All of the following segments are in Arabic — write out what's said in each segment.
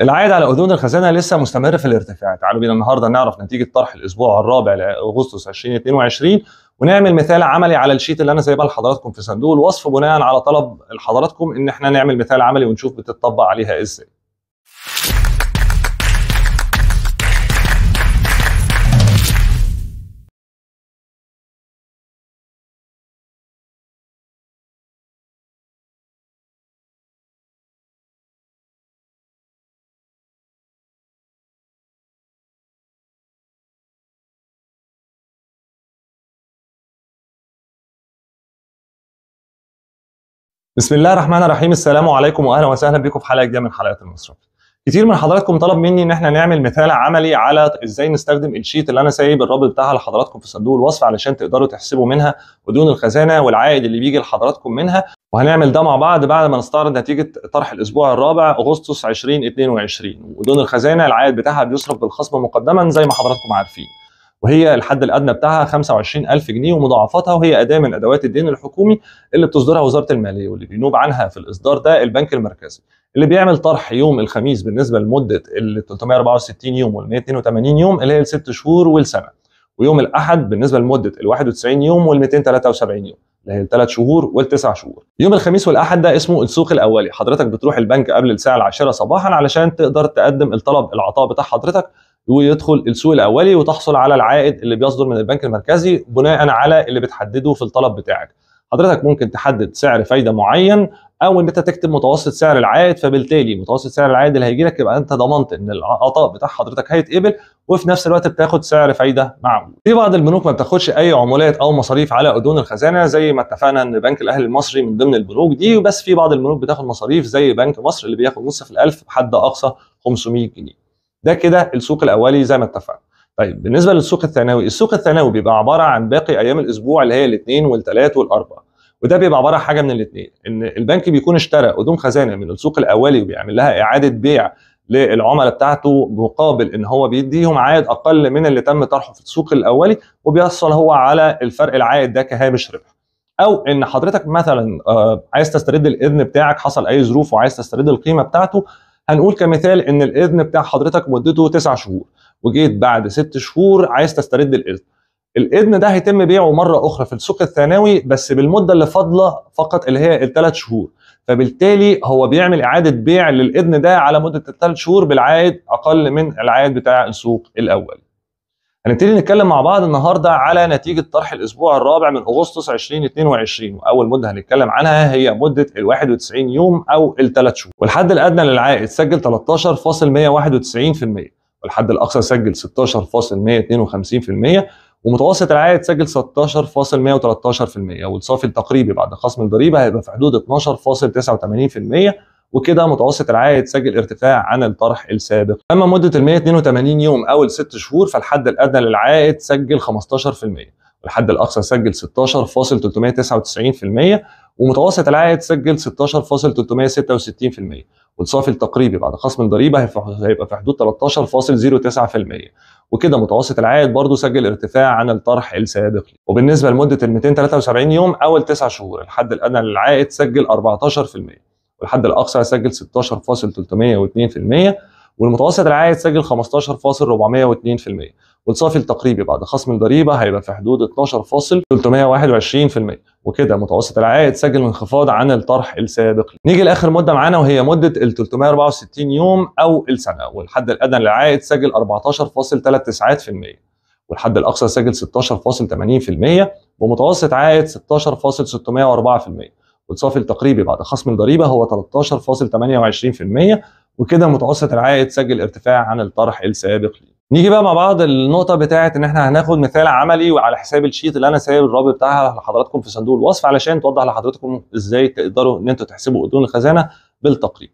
العائد على اذون الخزانه لسه مستمر في الارتفاع تعالوا بينا النهارده نعرف نتيجه طرح الاسبوع الرابع لاغسطس 2022 ونعمل مثال عملي على الشيت اللي انا سايبها لحضراتكم في صندوق الوصف بناء على طلب حضراتكم ان احنا نعمل مثال عملي ونشوف بتطبق عليها ازاي بسم الله الرحمن الرحيم السلام عليكم واهلا وسهلا بكم في حلقه جديده من حلقات المصرف كتير من حضراتكم طلب مني ان احنا نعمل مثال عملي على ازاي نستخدم الشيت اللي انا سايب الرابط بتاعها لحضراتكم في صندوق الوصف علشان تقدروا تحسبوا منها ودون الخزانه والعائد اللي بيجي لحضراتكم منها وهنعمل ده مع بعض بعد ما نستعرض نتيجه طرح الاسبوع الرابع اغسطس 2022 ودون الخزانه العائد بتاعها بيصرف بالخصم مقدما زي ما حضراتكم عارفين وهي الحد الادنى بتاعها 25000 جنيه ومضاعفاتها وهي اداه من ادوات الدين الحكومي اللي بتصدرها وزاره الماليه واللي بينوب عنها في الاصدار ده البنك المركزي اللي بيعمل طرح يوم الخميس بالنسبه لمده ال 364 يوم وال 182 يوم اللي هي الست شهور والسنه ويوم الاحد بالنسبه لمده ال 91 يوم وال 273 يوم اللي هي الثلاث شهور والتسع شهور. يوم الخميس والاحد ده اسمه السوق الاولي، حضرتك بتروح البنك قبل الساعه العاشره صباحا علشان تقدر تقدم الطلب العطاء بتاع حضرتك ويدخل السوق الاولي وتحصل على العائد اللي بيصدر من البنك المركزي بناء على اللي بتحدده في الطلب بتاعك حضرتك ممكن تحدد سعر فايده معين او ان انت تكتب متوسط سعر العائد فبالتالي متوسط سعر العائد اللي هيجي لك يبقى انت ضمنت ان العطاء بتاع حضرتك هيتقبل وفي نفس الوقت بتاخد سعر فايده معقول. في بعض البنوك ما بتاخدش اي عمولات او مصاريف على اذون الخزانه زي ما اتفقنا ان بنك الاهلي المصري من ضمن البنوك دي بس في بعض البنوك بتاخد مصاريف زي بنك مصر اللي بياخد منصف الالف بحد اقصى 500 جنيه. ده كده السوق الاولي زي ما اتفقنا طيب بالنسبه للسوق الثانوي السوق الثانوي بيبقى عباره عن باقي ايام الاسبوع اللي هي الاثنين والثلاث والاربع وده بيبقى عباره عن حاجه من الاثنين ان البنك بيكون اشترى قدوم خزانه من السوق الاولي وبيعمل لها اعاده بيع للعملاء بتاعته مقابل ان هو بيديهم عائد اقل من اللي تم طرحه في السوق الاولي وبيحصل هو على الفرق العائد ده كهامش ربح او ان حضرتك مثلا آه، عايز تسترد الاذن بتاعك حصل اي ظروف وعايز تسترد القيمه بتاعته هنقول كمثال ان الاذن بتاع حضرتك مدته تسع شهور وجيت بعد ست شهور عايز تسترد الاذن الاذن ده هيتم بيعه مره اخرى في السوق الثانوي بس بالمده اللي فاضله فقط اللي هي الثلاث شهور فبالتالي هو بيعمل اعاده بيع للاذن ده على مده الثلاث شهور بالعائد اقل من العائد بتاع السوق الاول هنبتدي نتكلم مع بعض النهارده على نتيجه طرح الاسبوع الرابع من اغسطس 2022 واول مده هنتكلم عنها هي مده ال 91 يوم او الثلاث شهور والحد الادنى للعائد سجل 13.191% والحد الاقصى سجل 16.152% ومتوسط العائد سجل 16.113% والصافي التقريبي بعد خصم الضريبه هيبقى في حدود 12.89% وكده متوسط العائد سجل ارتفاع عن الطرح السابق اما مده ال 182 يوم او الست شهور فالحد الادنى للعائد سجل 15% والحد الاقصى سجل 16.399% ومتوسط العائد سجل 16.366% والصافي التقريبي بعد خصم الضريبه هيبقى في حدود 13.09% وكده متوسط العائد برضه سجل ارتفاع عن الطرح السابق وبالنسبه لمده ال 273 يوم اول 9 شهور الحد الادنى للعائد سجل 14% والحد الاقصى هيسجل 16.302% والمتوسط العائد سجل 15.402% والصافي التقريبي بعد خصم الضريبه هيبقى في حدود 12.321% وكده متوسط العائد سجل انخفاض عن الطرح السابق نيجي لاخر مده معانا وهي مده ال 364 يوم او السنه والحد الادنى للعائد سجل 14.39% والحد الاقصى سجل 16.80% ومتوسط عائد 16.604% والصافي التقريبي بعد خصم الضريبه هو 13.28% وكده متوسط العائد سجل ارتفاع عن الطرح السابق ليه. نيجي بقى مع بعض النقطه بتاعه ان احنا هناخد مثال عملي وعلى حساب الشيت اللي انا سايب الرابط بتاعها لحضراتكم في صندوق الوصف علشان توضح لحضراتكم ازاي تقدروا ان انتوا تحسبوا اذن الخزانه بالتقريب.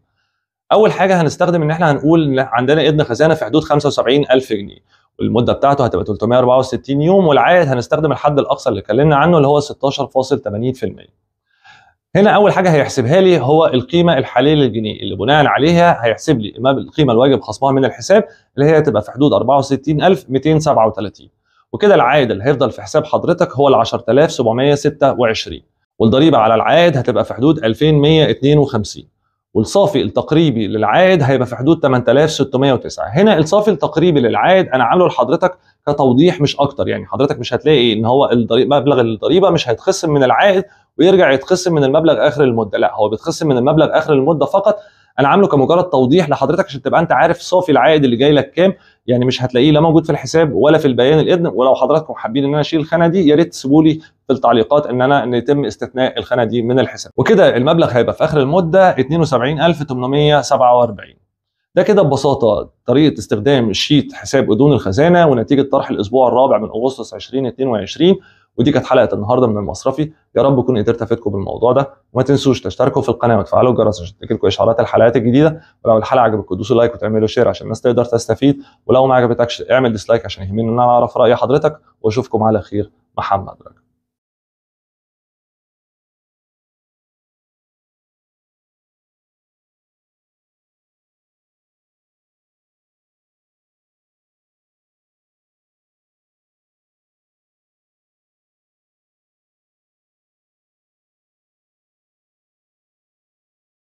اول حاجه هنستخدم ان احنا هنقول عندنا اذن خزانه في حدود 75000 جنيه والمده بتاعته هتبقى 364 يوم والعائد هنستخدم الحد الاقصى اللي اتكلمنا عنه اللي هو 16.80%. هنا اول حاجه هيحسبها لي هو القيمه الحاليه للجنيه اللي بناء عليها هيحسب لي القيمه الواجب خصمها من الحساب اللي هي هتبقى في حدود 64237 وكده العائد اللي هيفضل في حساب حضرتك هو ال 10726 والضريبه على العائد هتبقى في حدود 2152 والصافي التقريبي للعائد هيبقى في حدود 8609 هنا الصافي التقريبي للعائد انا عامله لحضرتك كتوضيح مش اكتر يعني حضرتك مش هتلاقي ان هو مبلغ الضريبه مش هيتخصم من العائد ويرجع يتخصم من المبلغ اخر المده لا هو بيتخصم من المبلغ اخر المده فقط انا عامله كمجرد توضيح لحضرتك عشان تبقى انت عارف صافي العائد اللي جاي لك كام يعني مش هتلاقيه لا موجود في الحساب ولا في البيان الاذن ولو حضراتكم حابين ان انا اشيل الخانه دي يا ريت تسيبوا لي في التعليقات ان انا ان يتم استثناء الخانه دي من الحساب وكده المبلغ هيبقى في اخر المده 72847 ده كده ببساطه طريقه استخدام شيت حساب ادون الخزانه ونتيجه طرح الاسبوع الرابع من اغسطس 2022 ودي كانت حلقه النهارده من المصرفي يا رب اكون قدرت افيدكم بالموضوع ده وما تنسوش تشتركوا في القناه وتفعلوا الجرس عشان تجيلكم اشعارات الحلقات الجديده ولو الحلقه عجبتكم دوسوا لايك وتعملوا شير عشان الناس تقدر تستفيد ولو ما عجبتكش اعمل ديسلايك عشان يهمني ان انا اعرف راي حضرتك واشوفكم على خير محمد رجل.